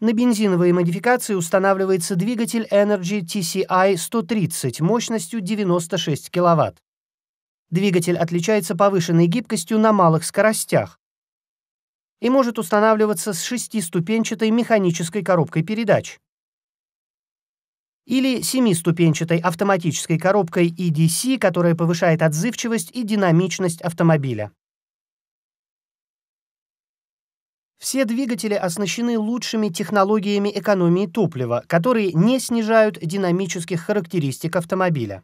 На бензиновые модификации устанавливается двигатель Energy TCI 130 мощностью 96 кВт. Двигатель отличается повышенной гибкостью на малых скоростях и может устанавливаться с шестиступенчатой механической коробкой передач или семиступенчатой автоматической коробкой EDC, которая повышает отзывчивость и динамичность автомобиля. Все двигатели оснащены лучшими технологиями экономии топлива, которые не снижают динамических характеристик автомобиля.